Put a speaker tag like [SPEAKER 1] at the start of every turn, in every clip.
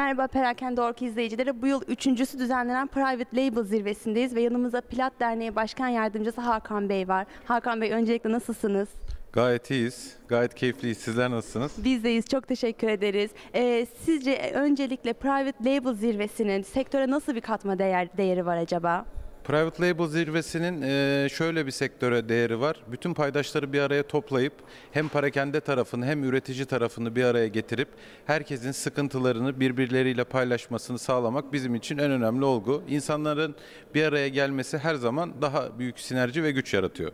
[SPEAKER 1] Merhaba Perakende Ork izleyicileri. Bu yıl üçüncüsü düzenlenen Private Label zirvesindeyiz ve yanımızda Pilat Derneği Başkan Yardımcısı Hakan Bey var. Hakan Bey öncelikle nasılsınız?
[SPEAKER 2] Gayet iyiyiz. Gayet keyifliyiz. Sizler nasılsınız?
[SPEAKER 1] Biz deyiz. Çok teşekkür ederiz. Ee, sizce öncelikle Private Label zirvesinin sektöre nasıl bir katma değer, değeri var acaba?
[SPEAKER 2] Private Label zirvesinin e, şöyle bir sektöre değeri var. Bütün paydaşları bir araya toplayıp hem parakende tarafını hem üretici tarafını bir araya getirip herkesin sıkıntılarını birbirleriyle paylaşmasını sağlamak bizim için en önemli olgu. İnsanların bir araya gelmesi her zaman daha büyük sinerji ve güç yaratıyor.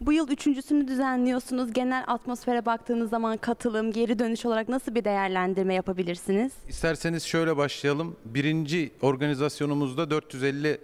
[SPEAKER 1] Bu yıl üçüncüsünü düzenliyorsunuz. Genel atmosfere baktığınız zaman katılım, geri dönüş olarak nasıl bir değerlendirme yapabilirsiniz?
[SPEAKER 2] İsterseniz şöyle başlayalım. Birinci organizasyonumuzda 450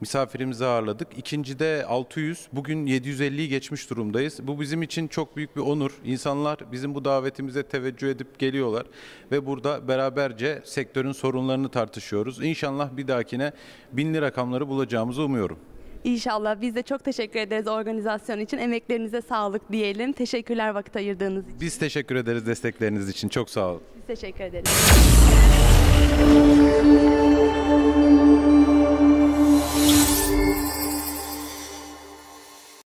[SPEAKER 2] misafirimizi ağırladık. İkincide 600, bugün 750'yi geçmiş durumdayız. Bu bizim için çok büyük bir onur. İnsanlar bizim bu davetimize teveccüh edip geliyorlar ve burada beraberce sektörün sorunlarını tartışıyoruz. İnşallah bir dahakine binli rakamları bulacağımızı umuyorum.
[SPEAKER 1] İnşallah biz de çok teşekkür ederiz organizasyon için. Emeklerinize sağlık diyelim. Teşekkürler vakit ayırdığınız
[SPEAKER 2] için. Biz teşekkür ederiz destekleriniz için. Çok sağ olun.
[SPEAKER 1] Biz teşekkür ederiz.